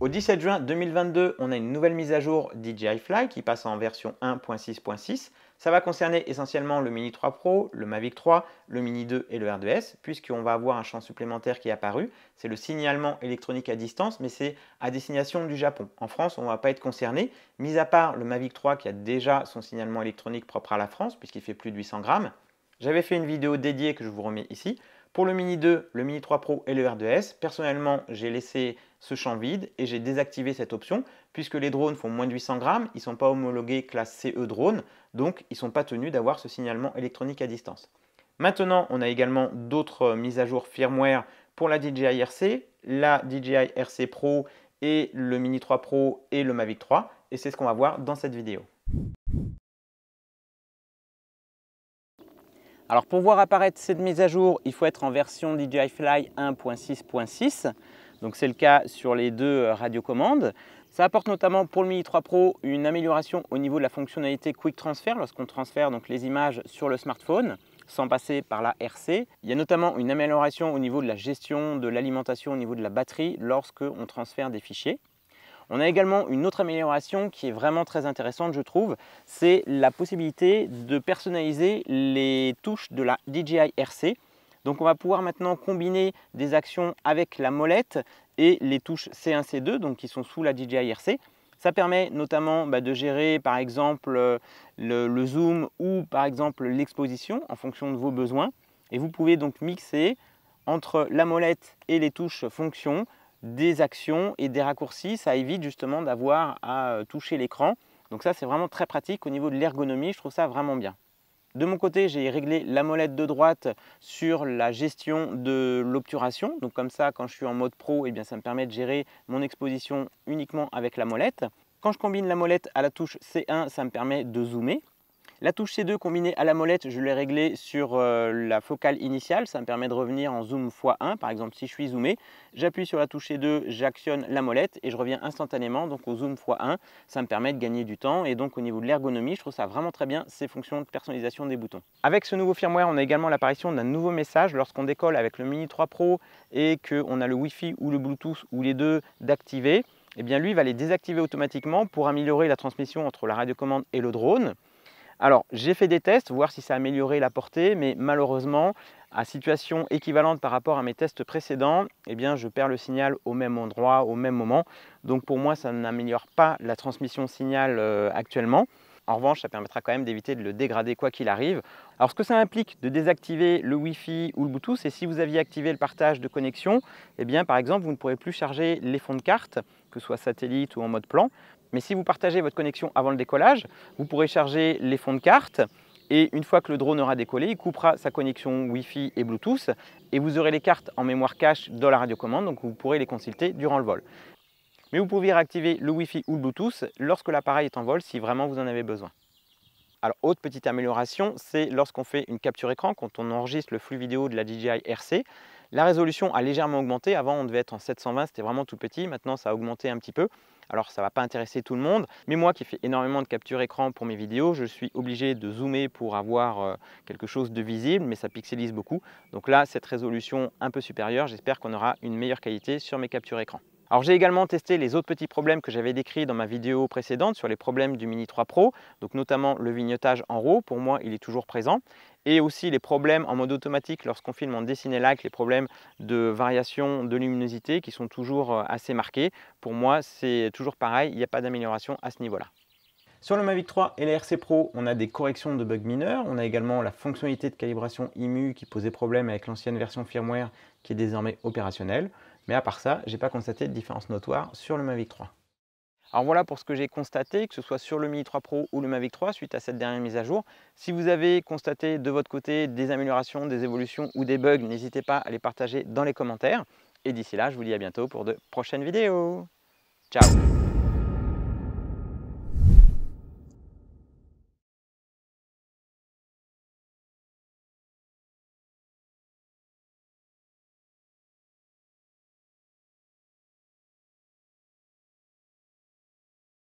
Au 17 juin 2022, on a une nouvelle mise à jour DJI Fly qui passe en version 1.6.6. Ça va concerner essentiellement le Mini 3 Pro, le Mavic 3, le Mini 2 et le R2S, puisqu'on va avoir un champ supplémentaire qui est apparu. C'est le signalement électronique à distance, mais c'est à destination du Japon. En France, on ne va pas être concerné, mis à part le Mavic 3 qui a déjà son signalement électronique propre à la France, puisqu'il fait plus de 800 grammes. J'avais fait une vidéo dédiée que je vous remets ici. Pour le Mini 2, le Mini 3 Pro et le R2S, personnellement, j'ai laissé ce champ vide et j'ai désactivé cette option puisque les drones font moins de 800 grammes, ils ne sont pas homologués classe CE drone, donc ils ne sont pas tenus d'avoir ce signalement électronique à distance. Maintenant, on a également d'autres euh, mises à jour firmware pour la DJI RC, la DJI RC Pro et le Mini 3 Pro et le Mavic 3, et c'est ce qu'on va voir dans cette vidéo. Alors pour voir apparaître cette mise à jour, il faut être en version DJI Fly 1.6.6. Donc c'est le cas sur les deux euh, radiocommandes. Ça apporte notamment pour le Mini 3 Pro une amélioration au niveau de la fonctionnalité Quick Transfer lorsqu'on transfère donc les images sur le smartphone sans passer par la RC. Il y a notamment une amélioration au niveau de la gestion de l'alimentation, au niveau de la batterie lorsque on transfère des fichiers. On a également une autre amélioration qui est vraiment très intéressante je trouve, c'est la possibilité de personnaliser les touches de la DJI RC donc on va pouvoir maintenant combiner des actions avec la molette et les touches C1, C2, donc qui sont sous la DJI RC. Ça permet notamment bah, de gérer par exemple euh, le, zoom ou par exemple l'exposition en fonction de vos besoins. Et vous pouvez donc mixer entre la molette et les touches fonction des actions et des raccourcis. Ça évite justement d'avoir à euh, toucher l'écran. Donc ça c'est vraiment très pratique au niveau de l'ergonomie, je trouve ça vraiment bien. De mon côté, j'ai réglé la molette de droite sur la gestion de l'obturation. Donc comme ça, quand je suis en mode pro, eh bien, ça me permet de gérer mon exposition uniquement avec la molette. Quand je combine la molette à la touche C1, ça me permet de zoomer. La touche C2 combinée à la molette, je l'ai réglée sur euh, la focale initiale. Ça me permet de revenir en zoom x1. Par exemple, si je suis zoomé, j'appuie sur la touche C2, j'actionne la molette et je reviens instantanément donc au zoom x1. Ça me permet de gagner du temps et donc au niveau de l'ergonomie, je trouve ça vraiment très bien ces fonctions de personnalisation des boutons. Avec ce nouveau firmware, on a également l'apparition d'un nouveau message lorsqu'on décolle avec le Mini 3 Pro et qu'on a le Wi-Fi ou le Bluetooth ou les deux d'activer. Eh bien lui va les désactiver automatiquement pour améliorer la transmission entre la radiocommande et le drone. Alors, j'ai fait des tests, voir si ça a amélioré la portée, mais malheureusement, à situation équivalente par rapport à mes tests précédents, eh bien, je perds le signal au même endroit, au même moment. Donc pour moi, ça n'améliore pas la transmission signal euh, actuellement. En revanche, ça permettra quand même d'éviter de le dégrader quoi qu'il arrive. Alors ce que ça implique de désactiver le Wi-Fi ou le Bluetooth, c'est si vous aviez activé le partage de connexion, eh bien par exemple, vous ne pourrez plus charger les fonds de carte, que ce soit satellite ou en mode plan. Mais si vous partagez votre connexion avant le décollage, vous pourrez charger les fonds de carte et une fois que le drone aura décollé, il coupera sa connexion Wi-Fi et Bluetooth et vous aurez les cartes en mémoire cache dans la radiocommande, donc vous pourrez les consulter durant le vol. Mais vous pouvez réactiver le Wi-Fi ou le Bluetooth lorsque l'appareil est en vol si vraiment vous en avez besoin. Alors, autre petite amélioration, c'est lorsqu'on fait une capture écran, quand on enregistre le flux vidéo de la DJI RC, la résolution a légèrement augmenté. Avant, on devait être en 720, c'était vraiment tout petit. Maintenant, ça a augmenté un petit peu. Alors ça va pas intéresser tout le monde, mais moi qui fais énormément de capture écran pour mes vidéos, je suis obligé de zoomer pour avoir euh, quelque chose de visible, mais ça pixelise beaucoup. Donc là, cette résolution un peu supérieure, j'espère qu'on aura une meilleure qualité sur mes captures écran. Alors j'ai également testé les autres petits problèmes que j'avais décrits dans ma vidéo précédente sur les problèmes du Mini 3 Pro, donc notamment le vignettage en RAW, pour moi il est toujours présent, et aussi les problèmes en mode automatique lorsqu'on filme en dessiné lac, les problèmes de variation de luminosité qui sont toujours euh, assez marqués. Pour moi, c'est toujours pareil, il n'y a pas d'amélioration à ce niveau-là. Sur le Mavic 3 et la RC Pro, on a des corrections de bugs mineurs, on a également la fonctionnalité de calibration IMU qui posait problème avec l'ancienne version firmware qui est désormais opérationnelle, mais à part ça, je n'ai pas constaté de différence notoire sur le Mavic 3. Alors voilà pour ce que j'ai constaté, que ce soit sur le Mini 3 Pro ou le Mavic 3 suite à cette dernière mise à jour. Si vous avez constaté de votre côté des améliorations, des évolutions ou des bugs, n'hésitez pas à les partager dans les commentaires. Et d'ici là, je vous dis à bientôt pour de prochaines vidéos. Ciao